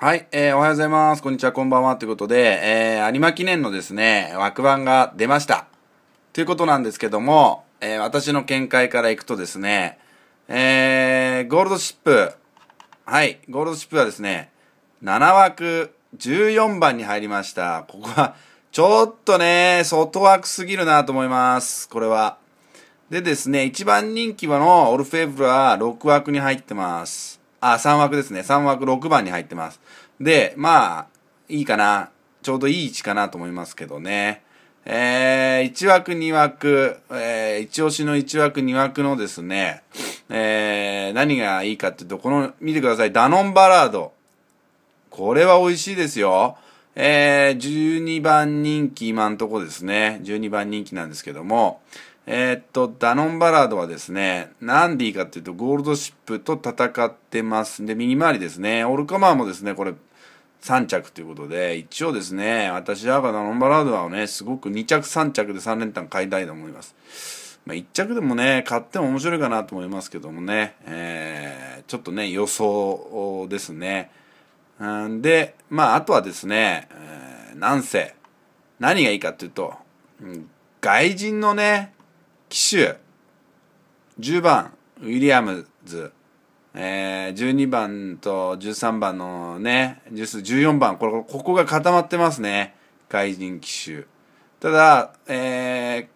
はい、えー、おはようございます。こんにちは、こんばんは。ということで、えー、有馬記念のですね、枠番が出ました。ということなんですけども、えー、私の見解からいくとですね、えー、ゴールドシップ、はい、ゴールドシップはですね、7枠14番に入りました。ここは、ちょっとね、外枠すぎるなと思います。これは。でですね、一番人気はのオルフェーブは6枠に入ってます。あ、3枠ですね。3枠6番に入ってます。で、まあ、いいかな。ちょうどいい位置かなと思いますけどね。えー、1枠2枠、えー、一押しの1枠2枠のですね、えー、何がいいかっていうと、この、見てください。ダノンバラード。これは美味しいですよ。えー、12番人気今んとこですね。12番人気なんですけども、えー、っと、ダノンバラードはですね、何でいいかっていうと、ゴールドシップと戦ってます。で、右回りですね、オルカマーもですね、これ、3着ということで、一応ですね、私はダノンバラードはね、すごく2着3着で3連単買いたいと思います。まあ、1着でもね、買っても面白いかなと思いますけどもね、えー、ちょっとね、予想ですね。んで、まあ、あとはですね、えー、なんせ、何がいいかっていうと、外人のね、騎手10番ウィリアムズ、えー、12番と13番のね14番これここが固まってますね外人騎手ただ、え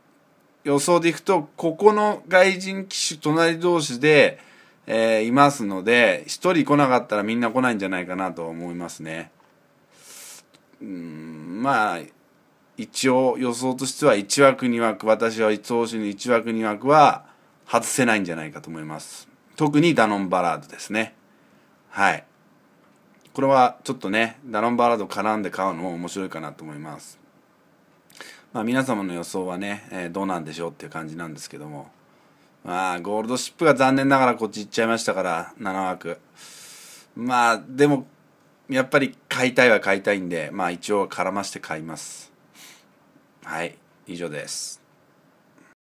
ー、予想でいくとここの外人騎手隣同士で、えー、いますので1人来なかったらみんな来ないんじゃないかなと思いますねうんまあ一応予想としては1枠2枠私は投手の1枠2枠は外せないんじゃないかと思います特にダノン・バラードですねはいこれはちょっとねダノン・バラード絡んで買うのも面白いかなと思いますまあ皆様の予想はね、えー、どうなんでしょうっていう感じなんですけどもまあゴールドシップが残念ながらこっち行っちゃいましたから7枠まあでもやっぱり買いたいは買いたいんでまあ一応絡まして買いますはい以上です